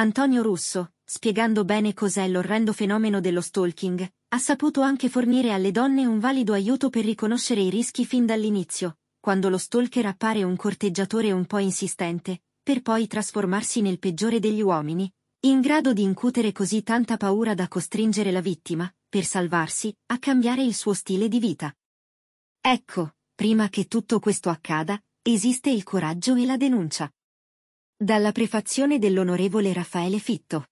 Antonio Russo, spiegando bene cos'è l'orrendo fenomeno dello stalking, ha saputo anche fornire alle donne un valido aiuto per riconoscere i rischi fin dall'inizio, quando lo stalker appare un corteggiatore un po' insistente, per poi trasformarsi nel peggiore degli uomini, in grado di incutere così tanta paura da costringere la vittima, per salvarsi, a cambiare il suo stile di vita. Ecco, prima che tutto questo accada, esiste il coraggio e la denuncia. Dalla prefazione dell'onorevole Raffaele Fitto.